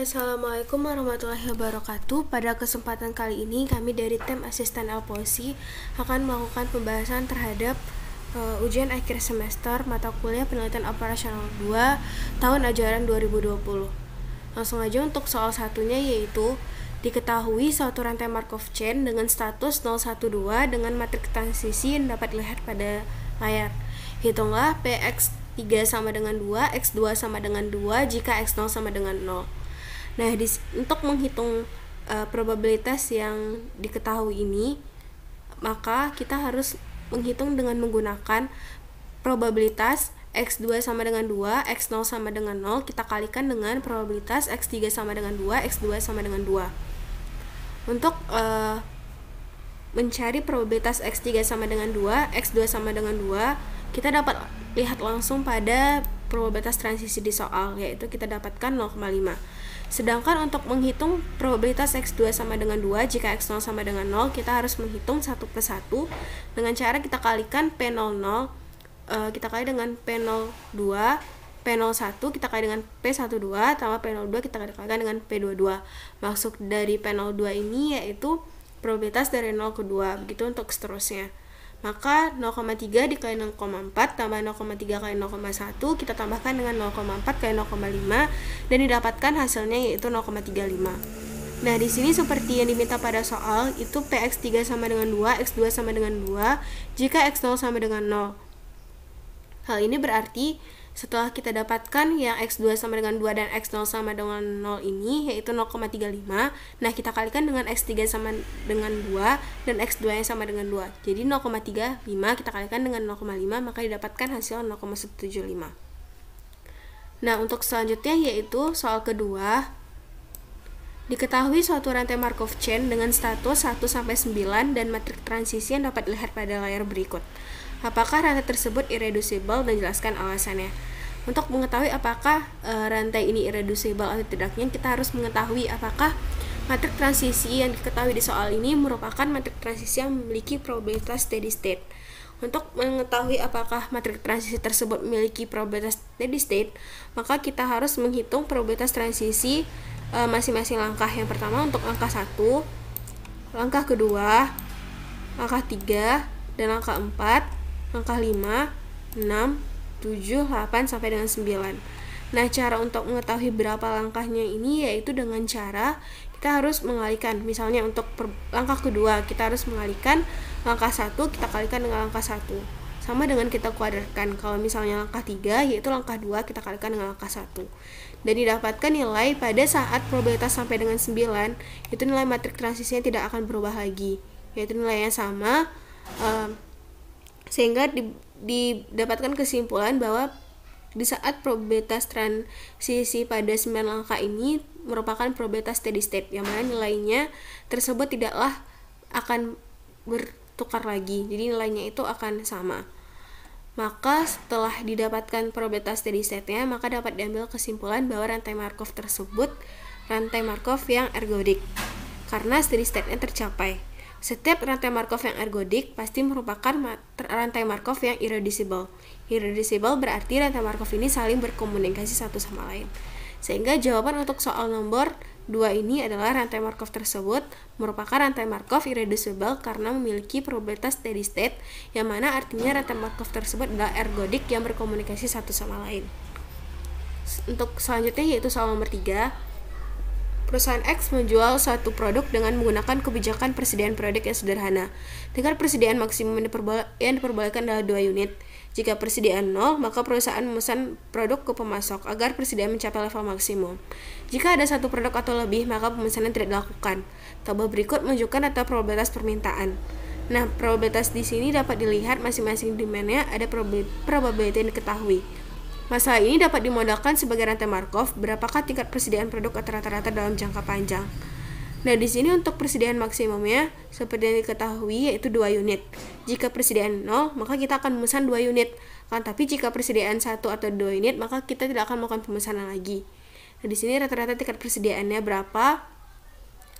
Assalamualaikum warahmatullahi wabarakatuh. Pada kesempatan kali ini kami dari tim e asisten Alposi akan melakukan pembahasan terhadap uh, ujian akhir semester mata kuliah penelitian operasional 2 tahun ajaran 2020. Langsung aja untuk soal satunya yaitu diketahui suatu rantai Markov chain dengan status 012 dengan matriks transisi yang dapat dilihat pada layar. Hitunglah PX 3 sama dengan 2, X2 sama dengan 2, jika X0 sama dengan 0. Nah, di, untuk menghitung uh, probabilitas yang diketahui ini, maka kita harus menghitung dengan menggunakan probabilitas X2 sama dengan 2, X0 sama dengan 0, kita kalikan dengan probabilitas X3 sama dengan 2, X2 sama dengan 2. Untuk uh, mencari probabilitas X3 sama dengan 2, X2 sama dengan 2, kita dapat lihat langsung pada probabilitas transisi di soal, yaitu kita dapatkan 0,5. Sedangkan untuk menghitung probabilitas X2 sama dengan 2, jika X0 sama dengan 0, kita harus menghitung satu persatu dengan cara kita kalikan P00, uh, eh, kita kali dengan P02, P01 kita kali dengan P12, tambah P02 kita kali dengan P22. Maksud dari P02 ini yaitu probabilitas dari 0 ke 2, begitu untuk seterusnya maka 0,3 dikali 0,4 tambah 0,3 kali 0,1 kita tambahkan dengan 0,4 kali 0,5 dan didapatkan hasilnya yaitu 0,35. Nah, di sini seperti yang diminta pada soal, itu PX3 sama dengan 2, X2 sama dengan 2, jika X0 sama dengan 0. Hal ini berarti setelah kita dapatkan yang X2 sama dengan 2 dan X0 sama dengan 0 ini yaitu 0,35 nah kita kalikan dengan X3 sama dengan 2 dan X2 yang sama dengan 2 jadi 0,35 kita kalikan dengan 0,5 maka didapatkan hasil 0,175 nah untuk selanjutnya yaitu soal kedua Diketahui suatu rantai Markov chain dengan status 1-9 dan matrik transisi yang dapat dilihat pada layar berikut. Apakah rantai tersebut irreducible dan jelaskan alasannya. Untuk mengetahui apakah e, rantai ini irreducible atau tidaknya, kita harus mengetahui apakah matrik transisi yang diketahui di soal ini merupakan matrik transisi yang memiliki probabilitas steady state. Untuk mengetahui apakah matrik transisi tersebut memiliki probabilitas steady state, maka kita harus menghitung probabilitas transisi eh, masing-masing e, langkah. Yang pertama untuk langkah 1, langkah kedua, langkah 3, dan langkah 4 Langkah 5, 6, 7, 8 sampai dengan 9. Nah, cara untuk mengetahui berapa langkahnya ini yaitu dengan cara kita harus mengalihkan. Misalnya untuk langkah kedua, kita harus mengalihkan langkah satu kita kalikan dengan langkah satu Sama dengan kita kuadratkan. Kalau misalnya langkah tiga yaitu langkah dua kita kalikan dengan langkah satu Dan didapatkan nilai pada saat probabilitas sampai dengan 9, itu nilai matrik transisinya tidak akan berubah lagi, yaitu nilainya sama eh, sehingga didapatkan kesimpulan bahwa di saat probabilitas transisi pada 9 langkah ini merupakan probabilitas steady state yang mana nilainya tersebut tidaklah akan bertukar lagi jadi nilainya itu akan sama maka setelah didapatkan probabilitas steady state-nya maka dapat diambil kesimpulan bahwa rantai Markov tersebut rantai Markov yang ergodik, karena steady state-nya tercapai setiap rantai Markov yang ergodik pasti merupakan rantai Markov yang irreducible. Irreducible berarti rantai Markov ini saling berkomunikasi satu sama lain. Sehingga jawaban untuk soal nomor 2 ini adalah rantai Markov tersebut merupakan rantai Markov irreducible karena memiliki probabilitas steady state yang mana artinya rantai Markov tersebut adalah ergodik yang berkomunikasi satu sama lain. Untuk selanjutnya yaitu soal nomor 3, perusahaan X menjual suatu produk dengan menggunakan kebijakan persediaan produk yang sederhana. Tingkat persediaan maksimum yang diperbolehkan adalah dua unit. Jika persediaan nol, maka perusahaan memesan produk ke pemasok agar persediaan mencapai level maksimum. Jika ada satu produk atau lebih, maka pemesanan tidak dilakukan. Tabel berikut menunjukkan atau probabilitas permintaan. Nah, probabilitas di sini dapat dilihat masing-masing demand-nya ada probabilitas yang diketahui. Masalah ini dapat dimodalkan sebagai rantai Markov, berapakah tingkat persediaan produk rata-rata dalam jangka panjang. Nah, di sini untuk persediaan maksimumnya seperti yang diketahui yaitu 2 unit. Jika persediaan 0, maka kita akan memesan 2 unit. Kan tapi jika persediaan 1 atau 2 unit, maka kita tidak akan melakukan pemesanan lagi. Nah, di sini rata-rata tingkat persediaannya berapa?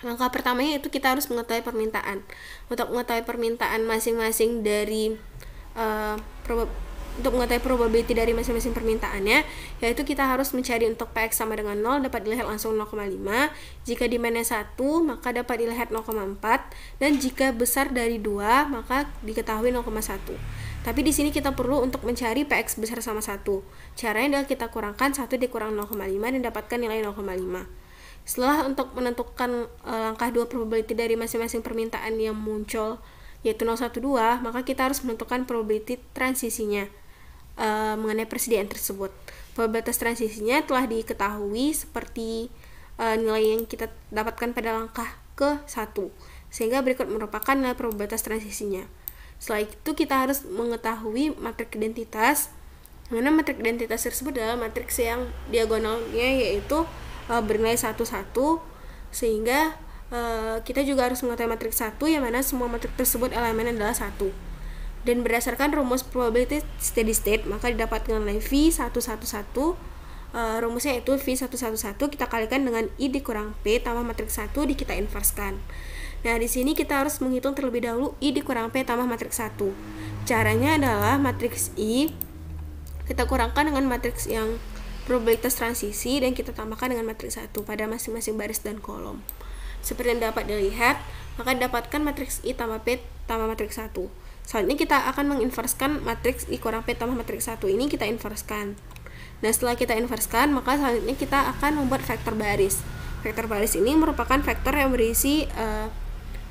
Langkah pertamanya itu kita harus mengetahui permintaan. Untuk mengetahui permintaan masing-masing dari uh, untuk mengetahui probability dari masing-masing permintaannya, yaitu kita harus mencari untuk PX sama dengan 0 dapat dilihat langsung 0,5. Jika demandnya 1, maka dapat dilihat 0,4 dan jika besar dari 2, maka diketahui 0,1. Tapi di sini kita perlu untuk mencari PX besar sama 1. Caranya adalah kita kurangkan 1 dikurang 0,5 dan dapatkan nilai 0,5. Setelah untuk menentukan eh, langkah dua probability dari masing-masing permintaan yang muncul yaitu 012, maka kita harus menentukan probability transisinya. Eh, mengenai persediaan tersebut. Probabilitas transisinya telah diketahui seperti uh, nilai yang kita dapatkan pada langkah ke-1, sehingga berikut merupakan nilai probabilitas transisinya. Selain itu kita harus mengetahui matrik identitas, mana matrik identitas tersebut adalah matriks yang diagonalnya yaitu uh, bernilai 1, 1, sehingga kita juga harus mengetahui matriks 1, yang mana semua matrik tersebut elemennya adalah 1 dan berdasarkan rumus probability steady state maka didapatkan nilai V 111 uh, eh, rumusnya itu V 111 kita kalikan dengan I dikurang P tambah matriks 1 di kita inverskan nah di sini kita harus menghitung terlebih dahulu I dikurang P tambah matriks 1 caranya adalah matriks I kita kurangkan dengan matriks yang probabilitas transisi dan kita tambahkan dengan matriks 1 pada masing-masing baris dan kolom seperti yang dapat dilihat maka dapatkan matriks I tambah P tambah matriks 1 Selanjutnya kita akan menginverskan matriks I kurang P tambah matriks 1 ini kita inverskan. Nah, setelah kita inverskan, maka selanjutnya kita akan membuat vektor baris. Vektor baris ini merupakan vektor yang berisi uh,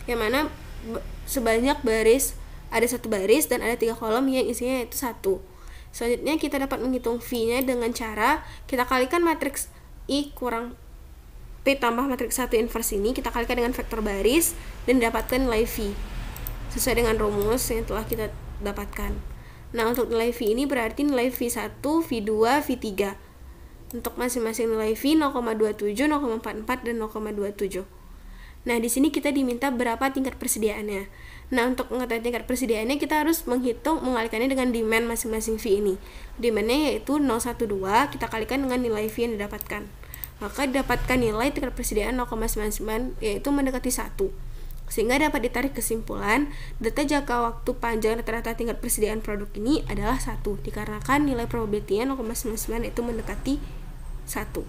yang mana sebanyak baris ada satu baris dan ada tiga kolom yang isinya itu satu. Selanjutnya kita dapat menghitung V-nya dengan cara kita kalikan matriks I kurang P tambah matriks 1 invers ini kita kalikan dengan vektor baris dan dapatkan nilai V sesuai dengan rumus yang telah kita dapatkan. Nah, untuk nilai V ini berarti nilai V1, V2, V3. Untuk masing-masing nilai V 0,27, 0,44, dan 0,27. Nah, di sini kita diminta berapa tingkat persediaannya. Nah, untuk mengetahui tingkat persediaannya, kita harus menghitung mengalikannya dengan demand masing-masing V ini. Demandnya yaitu 0,12, kita kalikan dengan nilai V yang didapatkan. Maka didapatkan nilai tingkat persediaan 0,99, yaitu mendekati 1 sehingga dapat ditarik kesimpulan data jangka waktu panjang rata-rata tingkat persediaan produk ini adalah satu dikarenakan nilai probability 0,99 itu mendekati satu.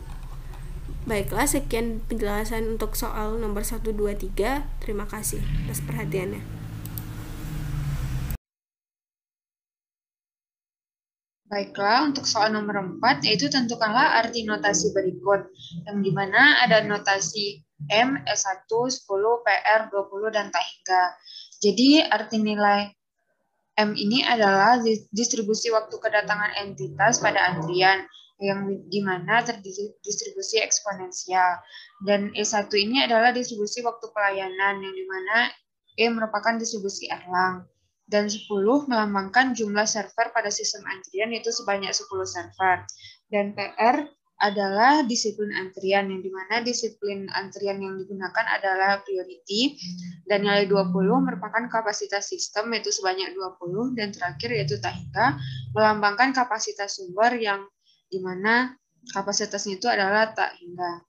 Baiklah, sekian penjelasan untuk soal nomor 123. Terima kasih atas perhatiannya. Baiklah, untuk soal nomor 4, yaitu tentukanlah arti notasi berikut, yang dimana ada notasi M, S1, 10, PR, 20, dan tak hingga. Jadi, arti nilai M ini adalah distribusi waktu kedatangan entitas pada antrian, yang dimana terdistribusi eksponensial. Dan E1 ini adalah distribusi waktu pelayanan, yang dimana E merupakan distribusi Erlang dan 10 melambangkan jumlah server pada sistem antrian itu sebanyak 10 server. Dan PR adalah disiplin antrian yang dimana disiplin antrian yang digunakan adalah priority dan nilai 20 merupakan kapasitas sistem yaitu sebanyak 20 dan terakhir yaitu tahika melambangkan kapasitas sumber yang dimana kapasitasnya itu adalah tak hingga.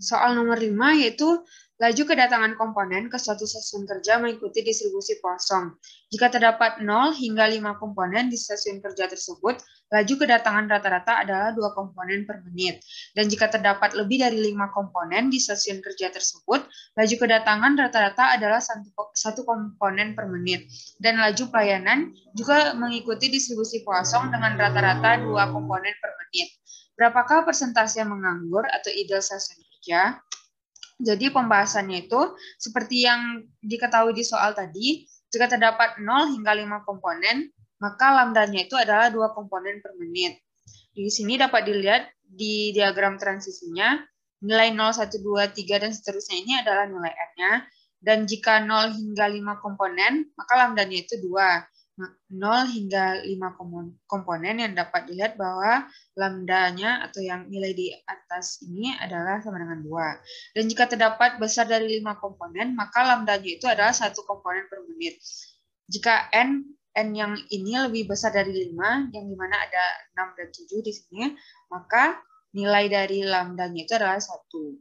Soal nomor lima yaitu laju kedatangan komponen ke suatu stasiun kerja mengikuti distribusi kosong. Jika terdapat 0 hingga 5 komponen di stasiun kerja tersebut, laju kedatangan rata-rata adalah dua komponen per menit. Dan jika terdapat lebih dari 5 komponen di stasiun kerja tersebut, laju kedatangan rata-rata adalah satu komponen per menit. Dan laju pelayanan juga mengikuti distribusi kosong dengan rata-rata 2 komponen per menit. Berapakah persentase menganggur atau ideal stasiun ya. Jadi pembahasannya itu seperti yang diketahui di soal tadi, jika terdapat 0 hingga 5 komponen, maka lambdanya itu adalah dua komponen per menit. Di sini dapat dilihat di diagram transisinya, nilai 0, 1, 2, 3, dan seterusnya ini adalah nilai R-nya. Dan jika 0 hingga 5 komponen, maka lambdanya itu 2. 0 hingga 5 komponen yang dapat dilihat bahwa lambdanya atau yang nilai di atas ini adalah sama dengan 2. Dan jika terdapat besar dari 5 komponen, maka lambdanya itu adalah satu komponen per menit. Jika n n yang ini lebih besar dari 5, yang dimana ada 6 dan 7 di sini, maka nilai dari lambdanya itu adalah satu.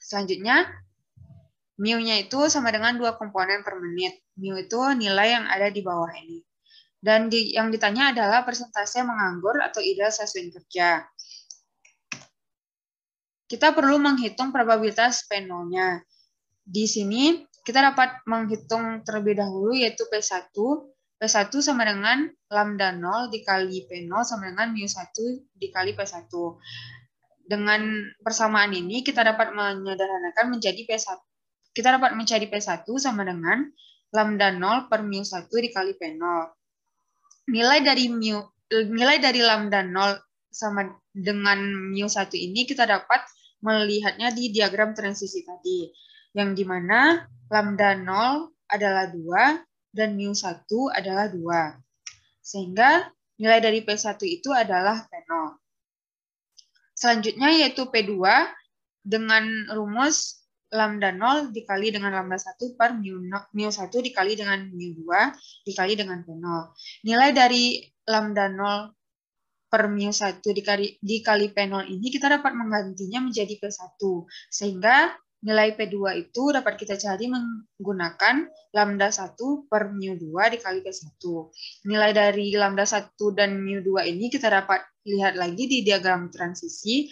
Selanjutnya, Mu-nya itu sama dengan dua komponen per menit. Mu itu nilai yang ada di bawah ini. Dan di, yang ditanya adalah persentase menganggur atau ideal sesuai kerja. Kita perlu menghitung probabilitas p0-nya. Di sini kita dapat menghitung terlebih dahulu yaitu P1. P1 sama dengan lambda 0 dikali P0 sama dengan mu1 dikali P1. Dengan persamaan ini kita dapat menyederhanakan menjadi P1 kita dapat mencari P1 sama dengan lambda 0 per mu 1 dikali P0. Nilai dari mu nilai dari lambda 0 sama dengan mu 1 ini kita dapat melihatnya di diagram transisi tadi. Yang dimana lambda 0 adalah 2 dan mu 1 adalah 2. Sehingga nilai dari P1 itu adalah P0. Selanjutnya yaitu P2 dengan rumus lambda 0 dikali dengan lambda 1 per mu, mu 1 dikali dengan mu 2 dikali dengan P0. Nilai dari lambda 0 per mu 1 dikali, dikali P0 ini kita dapat menggantinya menjadi P1. Sehingga nilai P2 itu dapat kita cari menggunakan lambda 1 per mu 2 dikali P1. Nilai dari lambda 1 dan mu 2 ini kita dapat lihat lagi di diagram transisi,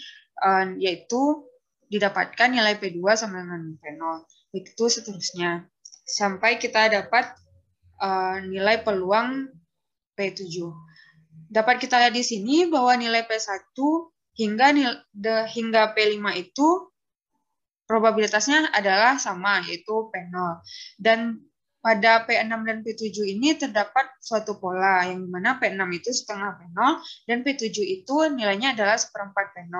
eh, yaitu didapatkan nilai P2 sama dengan P0. Begitu seterusnya. Sampai kita dapat uh, nilai peluang P7. Dapat kita lihat di sini bahwa nilai P1 hingga nil, de, hingga P5 itu probabilitasnya adalah sama yaitu P0. Dan pada P6 dan P7 ini terdapat suatu pola yang dimana P6 itu setengah P0 dan P7 itu nilainya adalah seperempat P0.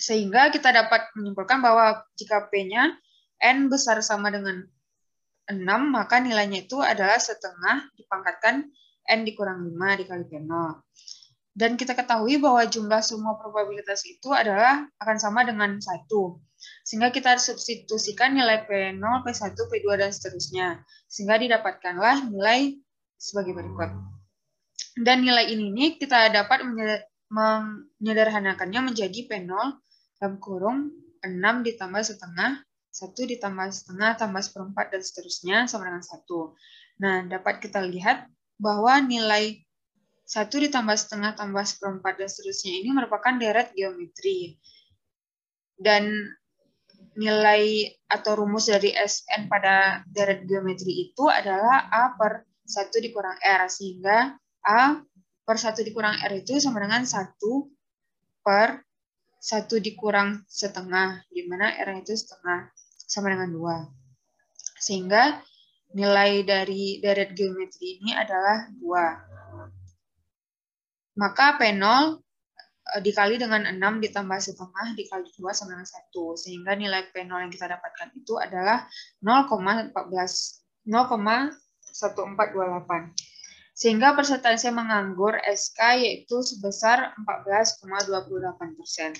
Sehingga kita dapat menyimpulkan bahwa jika P-nya N besar sama dengan 6, maka nilainya itu adalah setengah dipangkatkan N dikurang 5 dikali P0. Dan kita ketahui bahwa jumlah semua probabilitas itu adalah akan sama dengan 1. Sehingga kita substitusikan nilai P0, P1, P2, dan seterusnya. Sehingga didapatkanlah nilai sebagai berikut. Dan nilai ini kita dapat menyederhanakannya menjadi P0 dalam kurung 6 ditambah setengah, 1 ditambah setengah, tambah seperempat, dan seterusnya sama dengan 1. Nah, dapat kita lihat bahwa nilai 1 ditambah setengah, tambah seperempat, dan seterusnya ini merupakan deret geometri. Dan nilai atau rumus dari SN pada deret geometri itu adalah A per 1 dikurang R, sehingga A per 1 dikurang R itu sama dengan 1 per satu dikurang setengah, di mana r itu setengah, sama dengan dua. Sehingga nilai dari deret geometri ini adalah dua. Maka P0 e, dikali dengan 6 ditambah setengah dikali 2 sama dengan 1. Sehingga nilai P0 yang kita dapatkan itu adalah 0,14 0,1428 sehingga persentase menganggur SK yaitu sebesar 14,28 persen.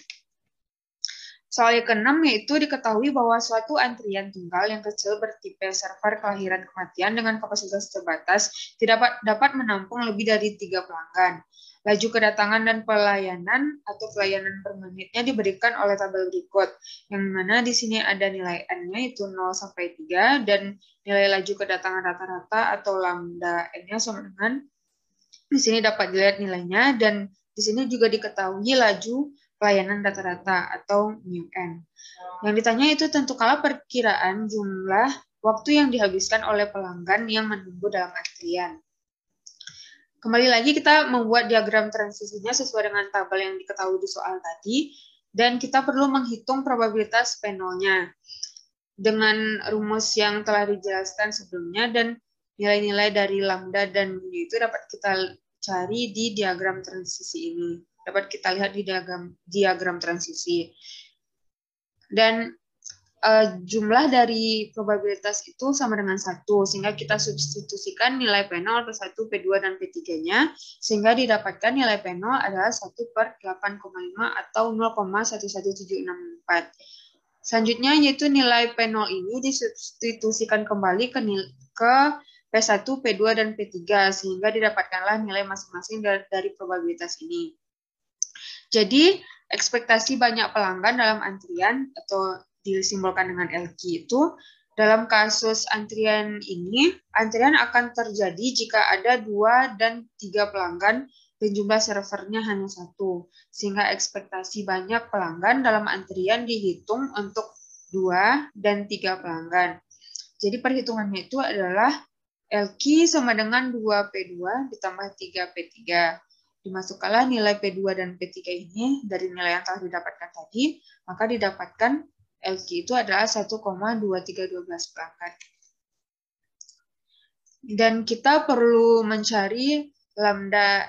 Soal yang keenam yaitu diketahui bahwa suatu antrian tunggal yang kecil bertipe server kelahiran kematian dengan kapasitas terbatas tidak dapat menampung lebih dari tiga pelanggan. Laju kedatangan dan pelayanan atau pelayanan per menitnya diberikan oleh tabel berikut, yang mana di sini ada nilai N-nya itu 0 sampai 3, dan nilai laju kedatangan rata-rata atau lambda N-nya sama dengan, di sini dapat dilihat nilainya, dan di sini juga diketahui laju pelayanan rata-rata atau mu N. Yang ditanya itu tentu kalau perkiraan jumlah waktu yang dihabiskan oleh pelanggan yang menunggu dalam antrian kembali lagi kita membuat diagram transisinya sesuai dengan tabel yang diketahui di soal tadi, dan kita perlu menghitung probabilitas p nya dengan rumus yang telah dijelaskan sebelumnya, dan nilai-nilai dari lambda dan mu itu dapat kita cari di diagram transisi ini. Dapat kita lihat di diagram, diagram transisi. Dan uh, jumlah dari probabilitas itu sama dengan satu sehingga kita substitusikan nilai P0 ke 1, P2, dan P3-nya sehingga didapatkan nilai P0 adalah 1 per 8,5 atau 0,11764. Selanjutnya yaitu nilai P0 ini disubstitusikan kembali ke, ke P1, P2, dan P3 sehingga didapatkanlah nilai masing-masing dari, dari probabilitas ini. Jadi, ekspektasi banyak pelanggan dalam antrian atau disimbolkan dengan LQ itu dalam kasus antrian ini, antrian akan terjadi jika ada dua dan tiga pelanggan dan jumlah servernya hanya satu, sehingga ekspektasi banyak pelanggan dalam antrian dihitung untuk dua dan tiga pelanggan. Jadi perhitungannya itu adalah LQ sama dengan 2P2 ditambah 3P3. Dimasukkanlah nilai P2 dan P3 ini dari nilai yang telah didapatkan tadi, maka didapatkan LQ itu adalah 1,2312 perangkat. Dan kita perlu mencari lambda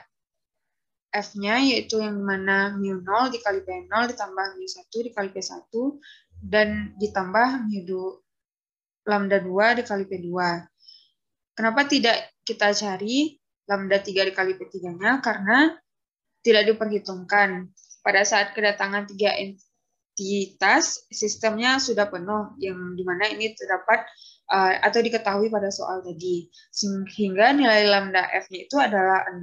F-nya, yaitu yang mana mu0 dikali P0 ditambah mu1 dikali P1, dan ditambah mu lambda 2 dikali P2. Kenapa tidak kita cari lambda 3 dikali P3-nya? Karena tidak diperhitungkan. Pada saat kedatangan 3 di tas sistemnya sudah penuh yang dimana ini terdapat uh, atau diketahui pada soal tadi sehingga nilai lambda f-nya itu adalah 6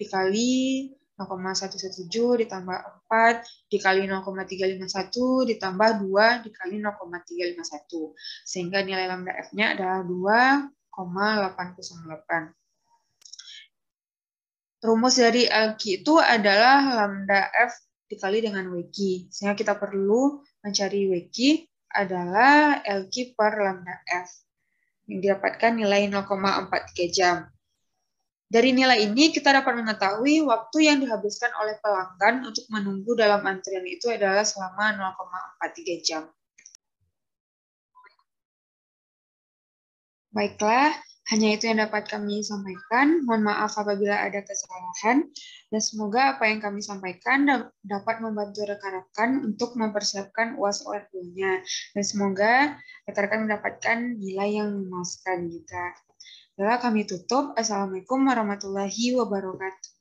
dikali 0,117 ditambah 4 dikali 0,351 ditambah 2 dikali 0,351 sehingga nilai lambda f-nya adalah 2,808 rumus dari LQ itu adalah lambda F dikali dengan WG. Sehingga kita perlu mencari WG adalah LQ per lambda F yang didapatkan nilai 0,43 jam. Dari nilai ini, kita dapat mengetahui waktu yang dihabiskan oleh pelanggan untuk menunggu dalam antrian itu adalah selama 0,43 jam. Baiklah, hanya itu yang dapat kami sampaikan. Mohon maaf apabila ada kesalahan, dan semoga apa yang kami sampaikan dapat membantu rekan-rekan untuk mempersiapkan UAS OR2-nya. Dan semoga rekan-rekan mendapatkan nilai yang memuaskan. kita Bila kami tutup, Assalamualaikum warahmatullahi wabarakatuh.